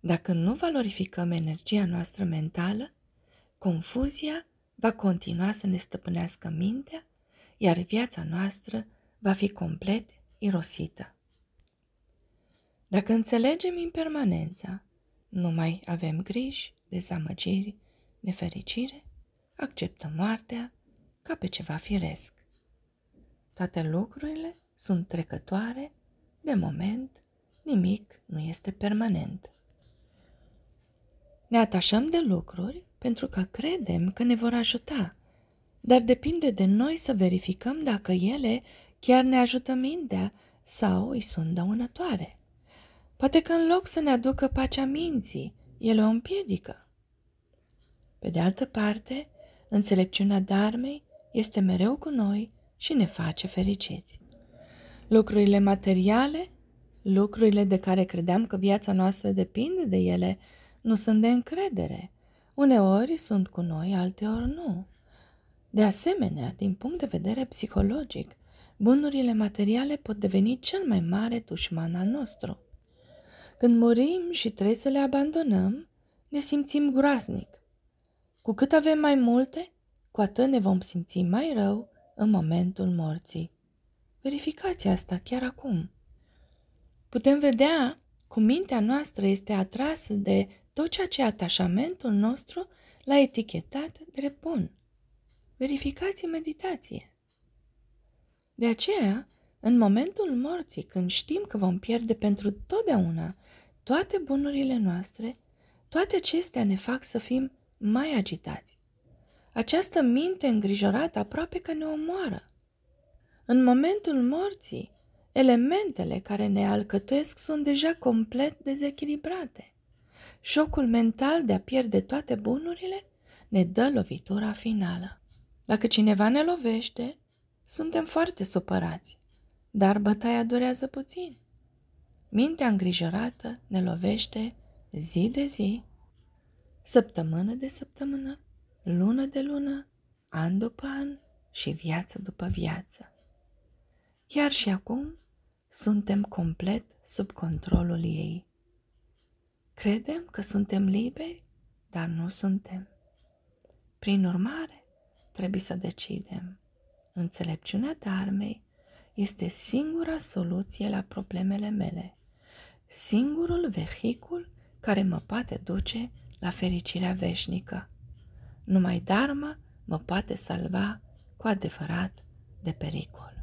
Dacă nu valorificăm energia noastră mentală, confuzia va continua să ne stăpânească mintea, iar viața noastră va fi complet irosită. Dacă înțelegem impermanența, nu mai avem griji, dezamăgiri, nefericire, acceptăm moartea ca pe ceva firesc. Toate lucrurile sunt trecătoare, de moment, nimic nu este permanent. Ne atașăm de lucruri pentru că credem că ne vor ajuta, dar depinde de noi să verificăm dacă ele chiar ne ajută mintea sau îi sunt dăunătoare. Poate că în loc să ne aducă pacea minții, ele o împiedică. Pe de altă parte, înțelepciunea darmei este mereu cu noi și ne face fericiți. Lucrurile materiale, lucrurile de care credeam că viața noastră depinde de ele, nu sunt de încredere. Uneori sunt cu noi, alteori nu. De asemenea, din punct de vedere psihologic, bunurile materiale pot deveni cel mai mare dușman al nostru. Când murim și trebuie să le abandonăm, ne simțim groaznic. Cu cât avem mai multe, cu atât ne vom simți mai rău în momentul morții. Verificați asta chiar acum. Putem vedea cum mintea noastră este atrasă de tot ceea ce atașamentul nostru l-a etichetat drept bun. Verificați în meditație. De aceea, în momentul morții, când știm că vom pierde pentru totdeauna toate bunurile noastre, toate acestea ne fac să fim mai agitați. Această minte îngrijorată aproape că ne omoară. În momentul morții, elementele care ne alcătuiesc sunt deja complet dezechilibrate. Șocul mental de a pierde toate bunurile ne dă lovitura finală. Dacă cineva ne lovește, suntem foarte supărați, dar bătaia durează puțin. Mintea îngrijorată ne lovește zi de zi, săptămână de săptămână, lună de lună, an după an și viață după viață. Chiar și acum suntem complet sub controlul ei. Credem că suntem liberi, dar nu suntem. Prin urmare, trebuie să decidem. Înțelepciunea darmei este singura soluție la problemele mele, singurul vehicul care mă poate duce la fericirea veșnică. Numai darma mă poate salva cu adevărat de pericol.